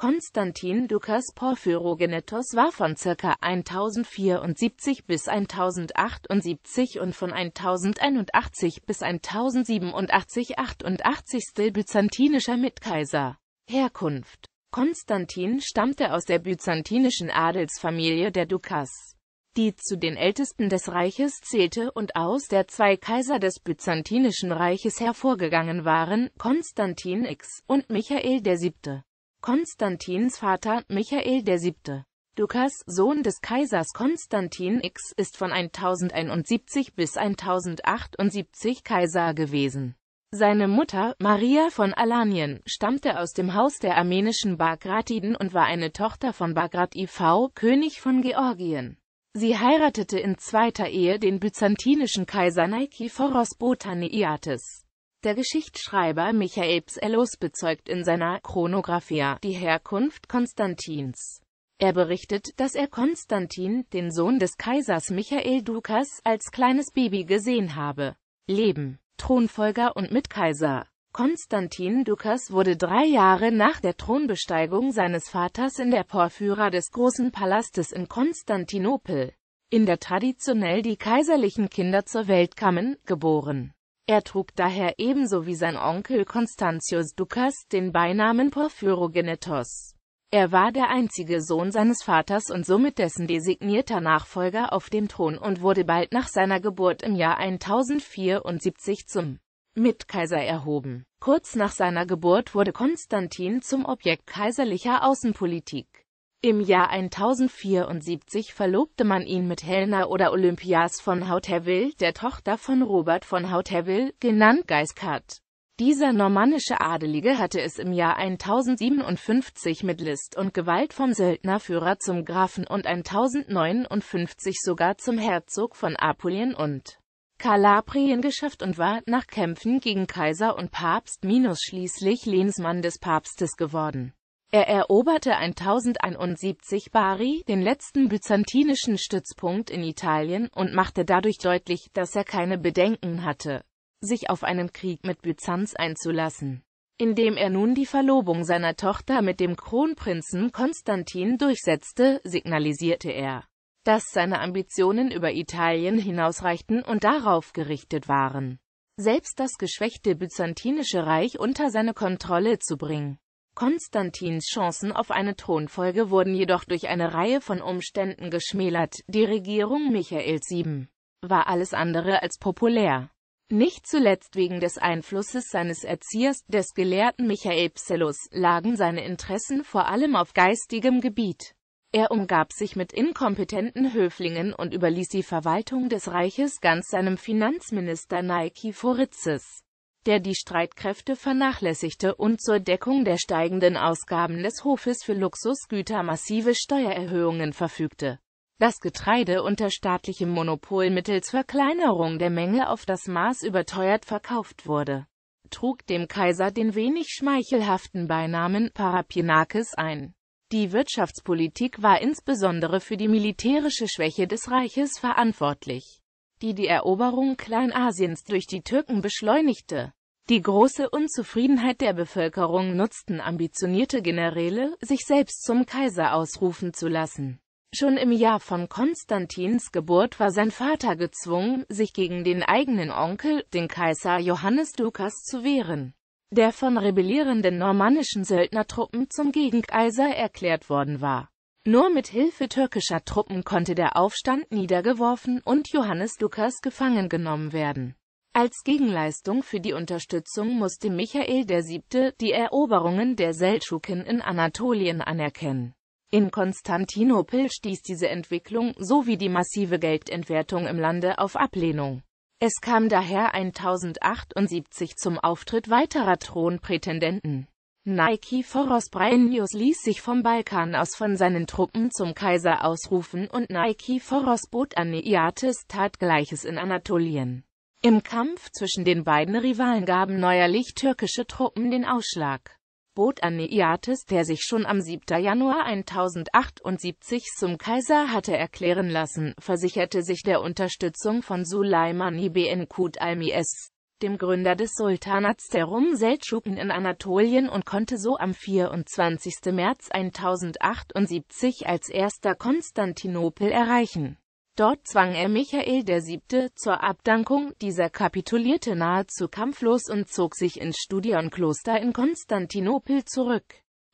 Konstantin Dukas Porphyrogenetos war von ca. 1074 bis 1078 und von 1081 bis 1087 88. byzantinischer Mitkaiser. Herkunft Konstantin stammte aus der byzantinischen Adelsfamilie der Dukas, die zu den ältesten des Reiches zählte und aus der zwei Kaiser des byzantinischen Reiches hervorgegangen waren, Konstantin X. und Michael VII. Konstantins Vater Michael VII. Dukas, Sohn des Kaisers Konstantin X, ist von 1071 bis 1078 Kaiser gewesen. Seine Mutter, Maria von Alanien, stammte aus dem Haus der armenischen Bagratiden und war eine Tochter von Bagrat IV, König von Georgien. Sie heiratete in zweiter Ehe den byzantinischen Kaiser Nike Phoros Botaniates. Der Geschichtsschreiber Michael Psellos bezeugt in seiner Chronographia die Herkunft Konstantins. Er berichtet, dass er Konstantin, den Sohn des Kaisers Michael Dukas, als kleines Baby gesehen habe. Leben, Thronfolger und Mitkaiser Konstantin Dukas wurde drei Jahre nach der Thronbesteigung seines Vaters in der Porphyra des Großen Palastes in Konstantinopel, in der traditionell die kaiserlichen Kinder zur Welt kamen, geboren. Er trug daher ebenso wie sein Onkel Constantius Dukas den Beinamen Porphyrogenetos. Er war der einzige Sohn seines Vaters und somit dessen designierter Nachfolger auf dem Thron und wurde bald nach seiner Geburt im Jahr 1074 zum Mitkaiser erhoben. Kurz nach seiner Geburt wurde Konstantin zum Objekt kaiserlicher Außenpolitik. Im Jahr 1074 verlobte man ihn mit Helena oder Olympias von Hauteville, der Tochter von Robert von Hauteville, genannt Geiskart. Dieser normannische Adelige hatte es im Jahr 1057 mit List und Gewalt vom Söldnerführer zum Grafen und 1059 sogar zum Herzog von Apulien und Kalabrien geschafft und war, nach Kämpfen gegen Kaiser und Papst minus schließlich Lehnsmann des Papstes geworden. Er eroberte 1071 Bari, den letzten byzantinischen Stützpunkt in Italien, und machte dadurch deutlich, dass er keine Bedenken hatte, sich auf einen Krieg mit Byzanz einzulassen. Indem er nun die Verlobung seiner Tochter mit dem Kronprinzen Konstantin durchsetzte, signalisierte er, dass seine Ambitionen über Italien hinausreichten und darauf gerichtet waren, selbst das geschwächte byzantinische Reich unter seine Kontrolle zu bringen. Konstantins Chancen auf eine Thronfolge wurden jedoch durch eine Reihe von Umständen geschmälert, die Regierung Michaels VII. war alles andere als populär. Nicht zuletzt wegen des Einflusses seines Erziehers, des Gelehrten Michael Psellus, lagen seine Interessen vor allem auf geistigem Gebiet. Er umgab sich mit inkompetenten Höflingen und überließ die Verwaltung des Reiches ganz seinem Finanzminister Nike Foritzes der die Streitkräfte vernachlässigte und zur Deckung der steigenden Ausgaben des Hofes für Luxusgüter massive Steuererhöhungen verfügte. Das Getreide unter staatlichem Monopol mittels Verkleinerung der Menge auf das Maß überteuert verkauft wurde, trug dem Kaiser den wenig schmeichelhaften Beinamen Parapianakes ein. Die Wirtschaftspolitik war insbesondere für die militärische Schwäche des Reiches verantwortlich die die Eroberung Kleinasiens durch die Türken beschleunigte. Die große Unzufriedenheit der Bevölkerung nutzten ambitionierte Generäle, sich selbst zum Kaiser ausrufen zu lassen. Schon im Jahr von Konstantins Geburt war sein Vater gezwungen, sich gegen den eigenen Onkel, den Kaiser Johannes Dukas, zu wehren, der von rebellierenden normannischen Söldnertruppen zum Gegenkaiser erklärt worden war. Nur mit Hilfe türkischer Truppen konnte der Aufstand niedergeworfen und Johannes Lukas gefangen genommen werden. Als Gegenleistung für die Unterstützung musste Michael VII. die Eroberungen der Seldschuken in Anatolien anerkennen. In Konstantinopel stieß diese Entwicklung sowie die massive Geldentwertung im Lande auf Ablehnung. Es kam daher 1078 zum Auftritt weiterer Thronprätendenten. Nike Foros Breinnius ließ sich vom Balkan aus von seinen Truppen zum Kaiser ausrufen und Nike Foros bot Aneiates tat Gleiches in Anatolien. Im Kampf zwischen den beiden Rivalen gaben neuerlich türkische Truppen den Ausschlag. Bot Aneiates, der sich schon am 7. Januar 1078 zum Kaiser hatte erklären lassen, versicherte sich der Unterstützung von Sulaimani Benkut al-Mis, dem Gründer des Sultanats der Rum Seldschuken in Anatolien und konnte so am 24. März 1078 als erster Konstantinopel erreichen. Dort zwang er Michael VII. zur Abdankung, dieser kapitulierte nahezu kampflos und zog sich ins Studionkloster in Konstantinopel zurück.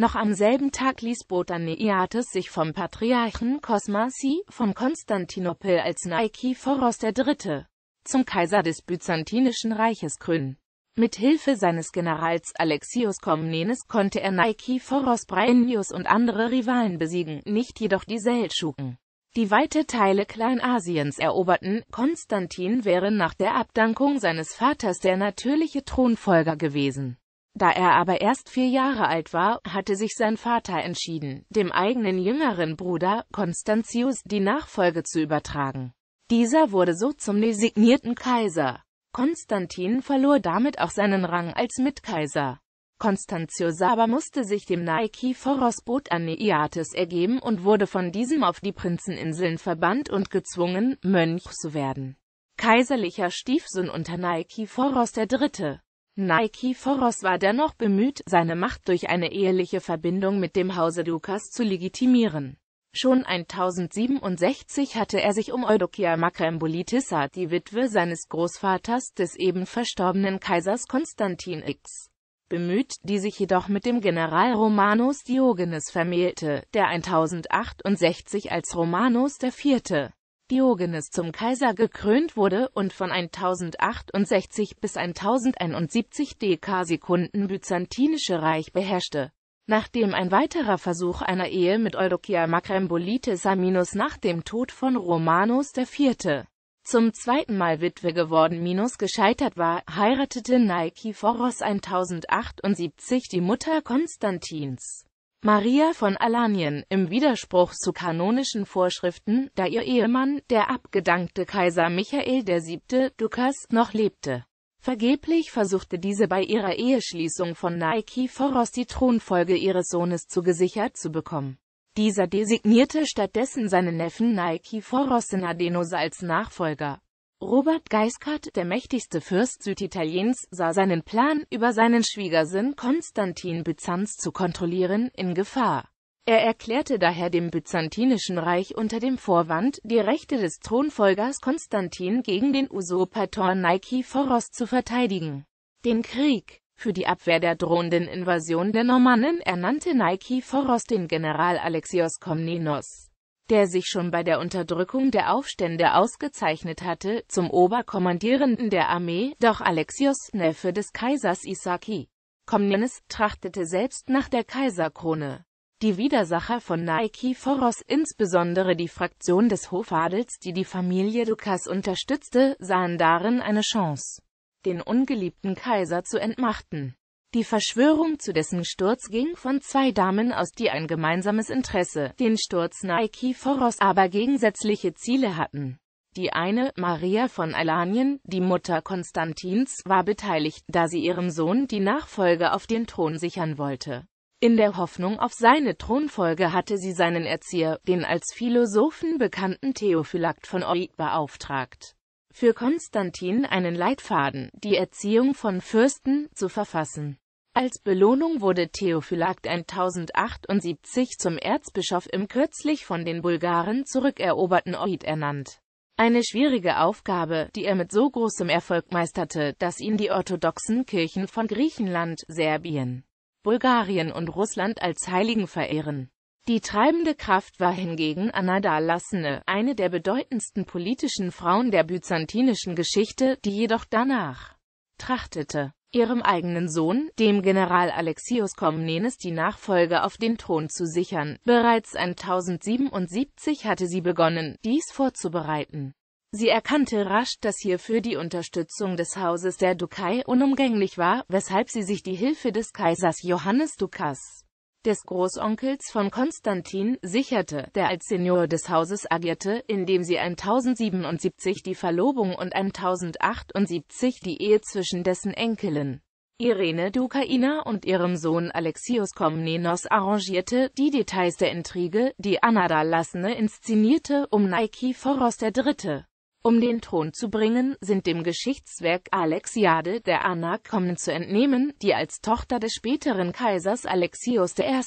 Noch am selben Tag ließ Botaniates sich vom Patriarchen Kosmasi von Konstantinopel als Naiki Phoros III zum Kaiser des Byzantinischen Reiches krönen. Mit Hilfe seines Generals Alexios Komnenes konnte er Nikephoros Bryennios und andere Rivalen besiegen, nicht jedoch die Seldschuken. Die weite Teile Kleinasiens eroberten, Konstantin wäre nach der Abdankung seines Vaters der natürliche Thronfolger gewesen. Da er aber erst vier Jahre alt war, hatte sich sein Vater entschieden, dem eigenen jüngeren Bruder, Konstantius, die Nachfolge zu übertragen. Dieser wurde so zum designierten Kaiser. Konstantin verlor damit auch seinen Rang als Mitkaiser. Konstantius aber musste sich dem Naikiforos Boot Aneiates ergeben und wurde von diesem auf die Prinzeninseln verbannt und gezwungen, Mönch zu werden. Kaiserlicher Stiefsohn unter nike Naikiforos III. nike Naikiforos war dennoch bemüht, seine Macht durch eine eheliche Verbindung mit dem Hause Dukas zu legitimieren. Schon 1067 hatte er sich um Eudokia Makrembolitissa, die Witwe seines Großvaters, des eben verstorbenen Kaisers Konstantin X, bemüht, die sich jedoch mit dem General Romanus Diogenes vermählte, der 1068 als Romanus IV. Diogenes zum Kaiser gekrönt wurde und von 1068 bis 1071 dk Sekunden byzantinische Reich beherrschte nachdem ein weiterer Versuch einer Ehe mit Eudokia Makrembolites Aminus nach dem Tod von Romanus IV. zum zweiten Mal Witwe geworden minus gescheitert war, heiratete Nikephoros 1078 die Mutter Konstantins. Maria von Alanien, im Widerspruch zu kanonischen Vorschriften, da ihr Ehemann, der abgedankte Kaiser Michael VII. Dukas, noch lebte. Vergeblich versuchte diese bei ihrer Eheschließung von Nike Forros die Thronfolge ihres Sohnes zugesichert zu bekommen. Dieser designierte stattdessen seinen Neffen Nike Foros in Adenos als Nachfolger. Robert Geiskart, der mächtigste Fürst Süditaliens, sah seinen Plan, über seinen Schwiegersinn Konstantin Byzanz zu kontrollieren, in Gefahr. Er erklärte daher dem Byzantinischen Reich unter dem Vorwand, die Rechte des Thronfolgers Konstantin gegen den Usurpator Nike Foros zu verteidigen. Den Krieg für die Abwehr der drohenden Invasion der Normannen ernannte Nike Foros den General Alexios Komnenos, der sich schon bei der Unterdrückung der Aufstände ausgezeichnet hatte, zum Oberkommandierenden der Armee, doch Alexios, Neffe des Kaisers Isaki. Komnenos, trachtete selbst nach der Kaiserkrone. Die Widersacher von Nike Foros, insbesondere die Fraktion des Hofadels, die die Familie Lukas unterstützte, sahen darin eine Chance, den ungeliebten Kaiser zu entmachten. Die Verschwörung zu dessen Sturz ging von zwei Damen aus, die ein gemeinsames Interesse, den Sturz Nike Foros aber gegensätzliche Ziele hatten. Die eine, Maria von Alanien, die Mutter Konstantins, war beteiligt, da sie ihrem Sohn die Nachfolge auf den Thron sichern wollte. In der Hoffnung auf seine Thronfolge hatte sie seinen Erzieher, den als Philosophen bekannten Theophylakt von Oid, beauftragt, für Konstantin einen Leitfaden, die Erziehung von Fürsten, zu verfassen. Als Belohnung wurde Theophylakt 1078 zum Erzbischof im kürzlich von den Bulgaren zurückeroberten Oid ernannt. Eine schwierige Aufgabe, die er mit so großem Erfolg meisterte, dass ihn die orthodoxen Kirchen von Griechenland, Serbien, Bulgarien und Russland als Heiligen verehren. Die treibende Kraft war hingegen Anna Dalassene, eine der bedeutendsten politischen Frauen der byzantinischen Geschichte, die jedoch danach trachtete, ihrem eigenen Sohn, dem General Alexios Komnenes, die Nachfolge auf den Thron zu sichern. Bereits 1077 hatte sie begonnen, dies vorzubereiten. Sie erkannte rasch, dass hierfür die Unterstützung des Hauses der Dukai unumgänglich war, weshalb sie sich die Hilfe des Kaisers Johannes Dukas, des Großonkels von Konstantin, sicherte, der als Senior des Hauses agierte, indem sie 1077 die Verlobung und 1078 die Ehe zwischen dessen Enkelin Irene Dukaina und ihrem Sohn Alexios Komnenos arrangierte, die Details der Intrige, die Anna Dalassene inszenierte, um Nike Foros Dritte um den Thron zu bringen, sind dem Geschichtswerk Alexiade der Anakomnen zu entnehmen, die als Tochter des späteren Kaisers Alexios I.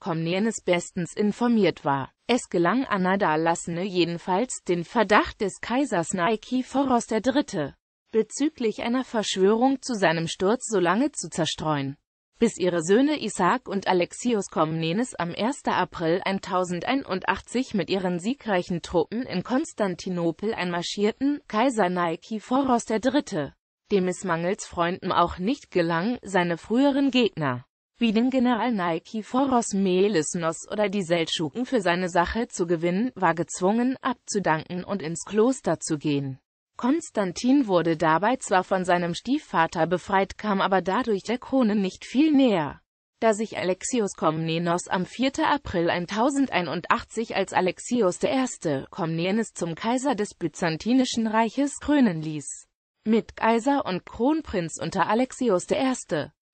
Komnenes bestens informiert war. Es gelang Anna Dalassene jedenfalls, den Verdacht des Kaisers Nikephoros III. bezüglich einer Verschwörung zu seinem Sturz so lange zu zerstreuen, bis ihre Söhne Isaac und Alexios Komnenes am 1. April 1081 mit ihren siegreichen Truppen in Konstantinopel einmarschierten, Kaiser Nikephoros III., dem es mangels Freunden auch nicht gelang, seine früheren Gegner, wie den General Nikephoros Melisnos oder die Seldschuken für seine Sache zu gewinnen, war gezwungen, abzudanken und ins Kloster zu gehen. Konstantin wurde dabei zwar von seinem Stiefvater befreit, kam aber dadurch der Krone nicht viel näher. Da sich Alexios Komnenos am 4. April 1081 als Alexios I. Komnenes zum Kaiser des Byzantinischen Reiches krönen ließ. Mit Kaiser und Kronprinz unter Alexios I.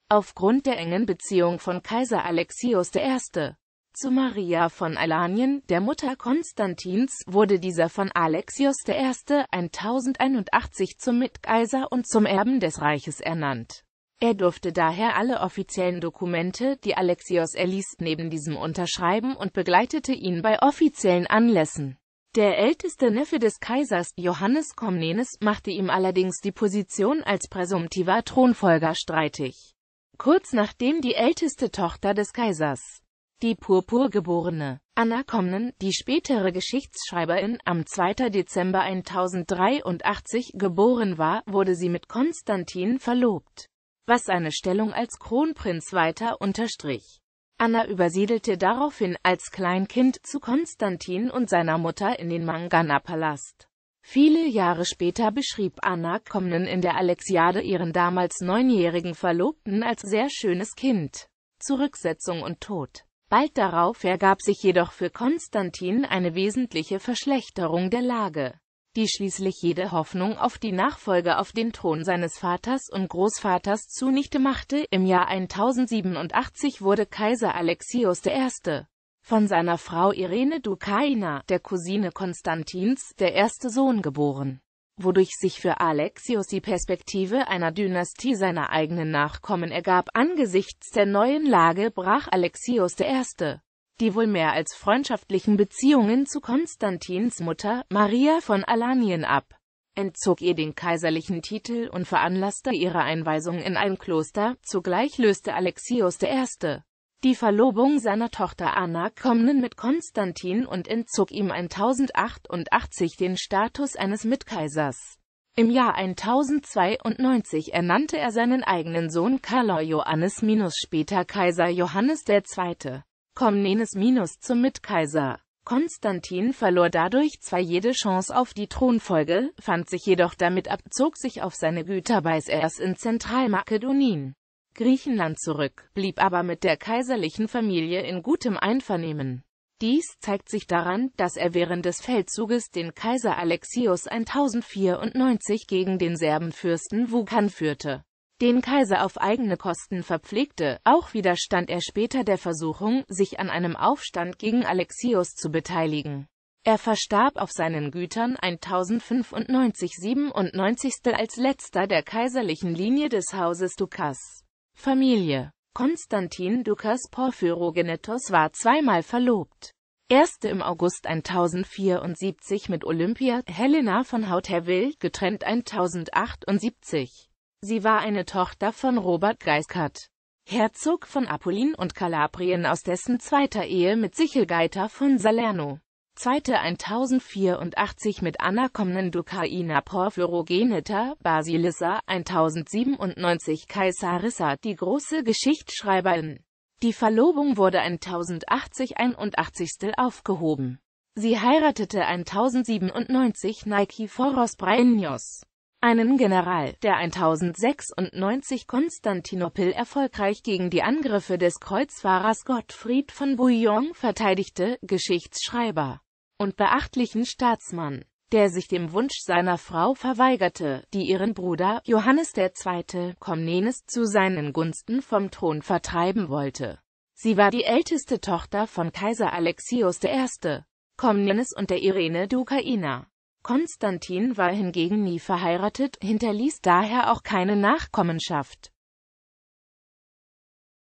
Aufgrund der engen Beziehung von Kaiser Alexios I zu Maria von Alanien, der Mutter Konstantins, wurde dieser von Alexios I. 1081 zum Mitkaiser und zum Erben des Reiches ernannt. Er durfte daher alle offiziellen Dokumente, die Alexios erließ, neben diesem unterschreiben und begleitete ihn bei offiziellen Anlässen. Der älteste Neffe des Kaisers, Johannes Komnenes, machte ihm allerdings die Position als präsumtiver Thronfolger streitig. Kurz nachdem die älteste Tochter des Kaisers, die purpurgeborene Anna Komnen, die spätere Geschichtsschreiberin, am 2. Dezember 1083 geboren war, wurde sie mit Konstantin verlobt, was seine Stellung als Kronprinz weiter unterstrich. Anna übersiedelte daraufhin als Kleinkind zu Konstantin und seiner Mutter in den Mangana-Palast. Viele Jahre später beschrieb Anna Komnen in der Alexiade ihren damals neunjährigen Verlobten als sehr schönes Kind. Zurücksetzung und Tod Bald darauf ergab sich jedoch für Konstantin eine wesentliche Verschlechterung der Lage, die schließlich jede Hoffnung auf die Nachfolge auf den Thron seines Vaters und Großvaters zunichte machte. Im Jahr 1087 wurde Kaiser Alexios I von seiner Frau Irene Dukaina, der Cousine Konstantins, der erste Sohn geboren wodurch sich für Alexios die Perspektive einer Dynastie seiner eigenen Nachkommen ergab. Angesichts der neuen Lage brach Alexios I. die wohl mehr als freundschaftlichen Beziehungen zu Konstantins Mutter, Maria von Alanien ab, entzog ihr den kaiserlichen Titel und veranlasste ihre Einweisung in ein Kloster, zugleich löste Alexios I die Verlobung seiner Tochter Anna Komnen mit Konstantin und entzog ihm 1088 den Status eines Mitkaisers. Im Jahr 1092 ernannte er seinen eigenen Sohn Carlo Johannes minus später Kaiser Johannes II. Komnenes minus zum Mitkaiser. Konstantin verlor dadurch zwar jede Chance auf die Thronfolge, fand sich jedoch damit ab, zog sich auf seine Güter bei Sers in Zentralmakedonien. Griechenland zurück, blieb aber mit der kaiserlichen Familie in gutem Einvernehmen. Dies zeigt sich daran, dass er während des Feldzuges den Kaiser Alexios 1094 gegen den Serbenfürsten Vukan führte, den Kaiser auf eigene Kosten verpflegte, auch widerstand er später der Versuchung, sich an einem Aufstand gegen Alexios zu beteiligen. Er verstarb auf seinen Gütern 1095 97. als letzter der kaiserlichen Linie des Hauses Dukas. Familie Konstantin Dukas Porphyrogenetos war zweimal verlobt. Erste im August 1074 mit Olympia, Helena von Hauteville, getrennt 1078. Sie war eine Tochter von Robert Geiskert, Herzog von Apullin und Kalabrien aus dessen zweiter Ehe mit Sichelgeiter von Salerno. Zweite 1084 mit Anna Dukaina Porphyrogenita, Basilissa, 1097 Kaisarissa, die große Geschichtsschreiberin. Die Verlobung wurde 1080 81. aufgehoben. Sie heiratete 1097 Nike Foros Brainos, einen General, der 1096 Konstantinopel erfolgreich gegen die Angriffe des Kreuzfahrers Gottfried von Bouillon verteidigte, Geschichtsschreiber und beachtlichen Staatsmann, der sich dem Wunsch seiner Frau verweigerte, die ihren Bruder, Johannes II. Komnenes, zu seinen Gunsten vom Thron vertreiben wollte. Sie war die älteste Tochter von Kaiser Alexios I. Komnenes und der Irene Dukaina. Konstantin war hingegen nie verheiratet, hinterließ daher auch keine Nachkommenschaft.